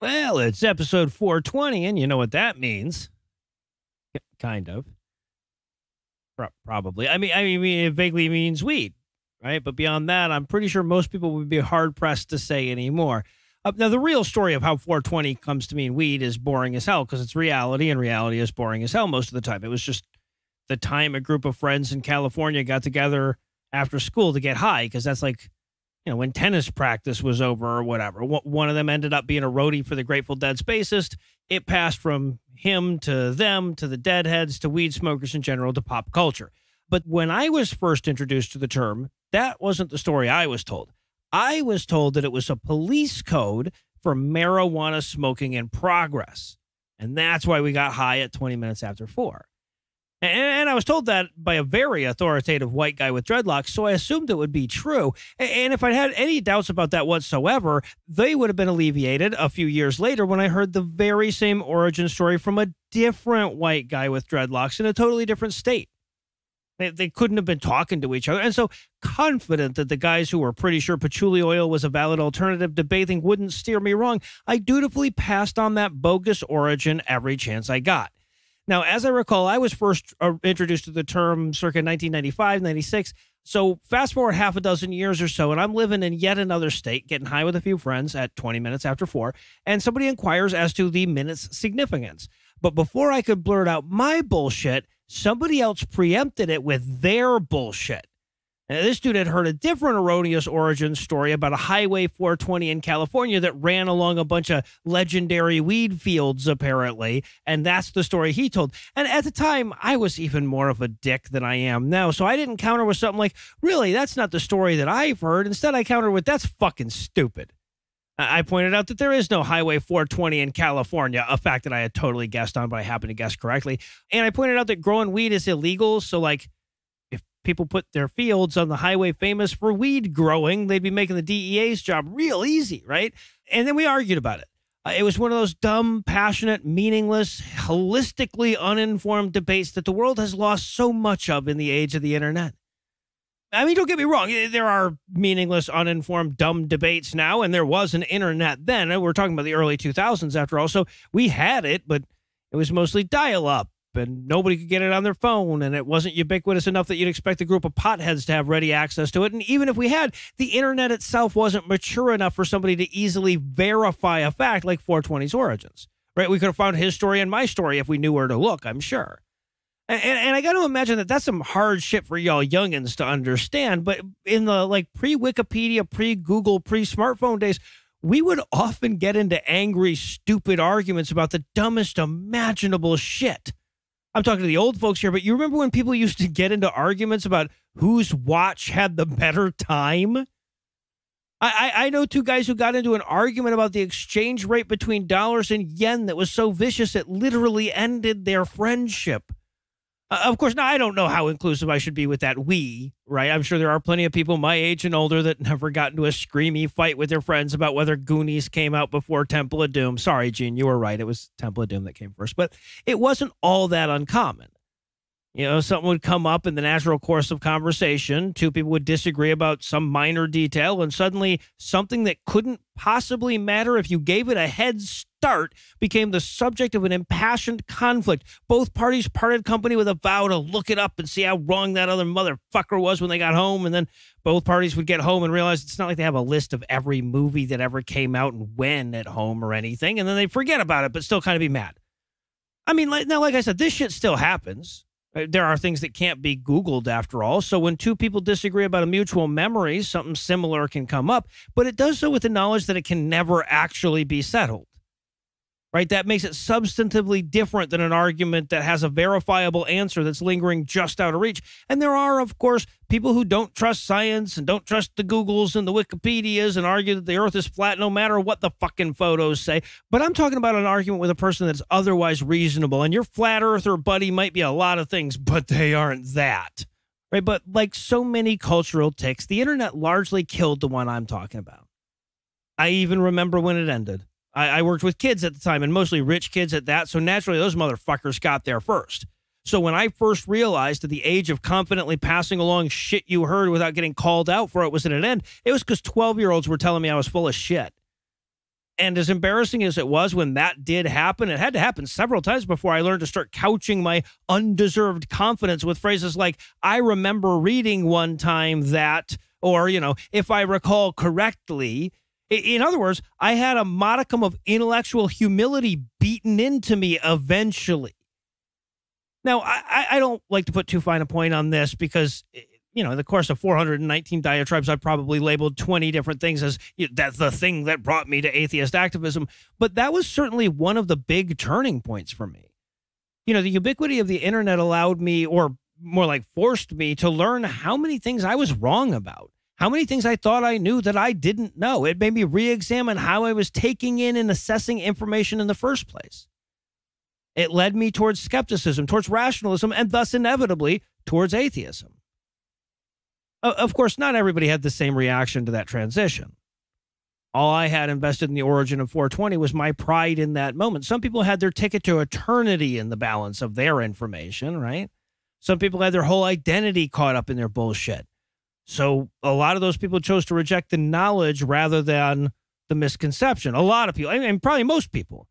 Well, it's episode 420, and you know what that means. Kind of. Pro probably. I mean, I mean, it vaguely means weed, right? But beyond that, I'm pretty sure most people would be hard pressed to say anymore. Uh, now, the real story of how 420 comes to mean weed is boring as hell because it's reality, and reality is boring as hell most of the time. It was just the time a group of friends in California got together after school to get high because that's like you know, when tennis practice was over or whatever. One of them ended up being a roadie for the Grateful Dead's bassist. It passed from him to them to the Deadheads to weed smokers in general to pop culture. But when I was first introduced to the term, that wasn't the story I was told. I was told that it was a police code for marijuana smoking in progress. And that's why we got high at 20 minutes after four. And I was told that by a very authoritative white guy with dreadlocks, so I assumed it would be true. And if I had any doubts about that whatsoever, they would have been alleviated a few years later when I heard the very same origin story from a different white guy with dreadlocks in a totally different state. They, they couldn't have been talking to each other. And so confident that the guys who were pretty sure patchouli oil was a valid alternative to bathing wouldn't steer me wrong, I dutifully passed on that bogus origin every chance I got. Now, as I recall, I was first uh, introduced to the term circa 1995, 96. So fast forward half a dozen years or so, and I'm living in yet another state, getting high with a few friends at 20 minutes after four, and somebody inquires as to the minute's significance. But before I could blurt out my bullshit, somebody else preempted it with their bullshit. Now, this dude had heard a different erroneous origin story about a Highway 420 in California that ran along a bunch of legendary weed fields, apparently. And that's the story he told. And at the time, I was even more of a dick than I am now. So I didn't counter with something like, really, that's not the story that I've heard. Instead, I countered with, that's fucking stupid. I pointed out that there is no Highway 420 in California, a fact that I had totally guessed on, but I happened to guess correctly. And I pointed out that growing weed is illegal. So, like, people put their fields on the highway famous for weed growing, they'd be making the DEA's job real easy, right? And then we argued about it. Uh, it was one of those dumb, passionate, meaningless, holistically uninformed debates that the world has lost so much of in the age of the internet. I mean, don't get me wrong. Eh, there are meaningless, uninformed, dumb debates now, and there was an internet then. We're talking about the early 2000s, after all. So we had it, but it was mostly dial up and nobody could get it on their phone and it wasn't ubiquitous enough that you'd expect a group of potheads to have ready access to it. And even if we had, the internet itself wasn't mature enough for somebody to easily verify a fact like 420's origins, right? We could have found his story and my story if we knew where to look, I'm sure. And, and, and I got to imagine that that's some hard shit for y'all youngins to understand. But in the like pre Wikipedia, pre Google, pre smartphone days, we would often get into angry, stupid arguments about the dumbest imaginable shit. I'm talking to the old folks here, but you remember when people used to get into arguments about whose watch had the better time? I, I, I, know two guys who got into an argument about the exchange rate between dollars and yen that was so vicious it literally ended their friendship. Uh, of course, now I don't know how inclusive I should be with that we, right? I'm sure there are plenty of people my age and older that never got into a screamy fight with their friends about whether Goonies came out before Temple of Doom. Sorry, Gene, you were right. It was Temple of Doom that came first, but it wasn't all that uncommon. You know, something would come up in the natural course of conversation. Two people would disagree about some minor detail, and suddenly something that couldn't possibly matter if you gave it a heads start became the subject of an impassioned conflict. Both parties parted company with a vow to look it up and see how wrong that other motherfucker was when they got home. And then both parties would get home and realize it's not like they have a list of every movie that ever came out and when at home or anything. And then they forget about it, but still kind of be mad. I mean, like, now, like I said, this shit still happens. Uh, there are things that can't be Googled after all. So when two people disagree about a mutual memory, something similar can come up, but it does so with the knowledge that it can never actually be settled right? That makes it substantively different than an argument that has a verifiable answer that's lingering just out of reach. And there are, of course, people who don't trust science and don't trust the Googles and the Wikipedias and argue that the earth is flat no matter what the fucking photos say. But I'm talking about an argument with a person that's otherwise reasonable. And your flat earther buddy might be a lot of things, but they aren't that. Right, but like so many cultural ticks, the internet largely killed the one I'm talking about. I even remember when it ended. I, I worked with kids at the time and mostly rich kids at that. So naturally, those motherfuckers got there first. So when I first realized that the age of confidently passing along shit you heard without getting called out for it was at an end, it was because 12 year olds were telling me I was full of shit. And as embarrassing as it was when that did happen, it had to happen several times before I learned to start couching my undeserved confidence with phrases like, I remember reading one time that, or, you know, if I recall correctly, in other words, I had a modicum of intellectual humility beaten into me eventually. Now, I, I don't like to put too fine a point on this because, eh, you know, in the course of 419 diatribes, I probably labeled 20 different things as you know, that's the thing that brought me to atheist activism. But that was certainly one of the big turning points for me. You know, the ubiquity of the internet allowed me, or more like forced me, to learn how many things I was wrong about how many things I thought I knew that I didn't know. It made me re examine how I was taking in and assessing information in the first place. It led me towards skepticism, towards rationalism, and thus inevitably towards atheism. Of course, not everybody had the same reaction to that transition. All I had invested in the origin of 420 was my pride in that moment. Some people had their ticket to eternity in the balance of their information, right? Some people had their whole identity caught up in their bullshit. So a lot of those people chose to reject the knowledge rather than the misconception. A lot of people, and probably most people.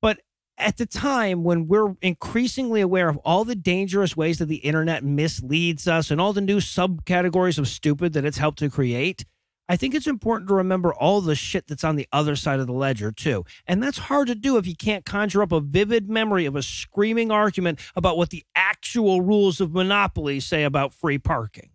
But at the time when we're increasingly aware of all the dangerous ways that the internet misleads us and all the new subcategories of stupid that it's helped to create, I think it's important to remember all the shit that's on the other side of the ledger, too. And that's hard to do if you can't conjure up a vivid memory of a screaming argument about what the actual rules of monopoly say about free parking.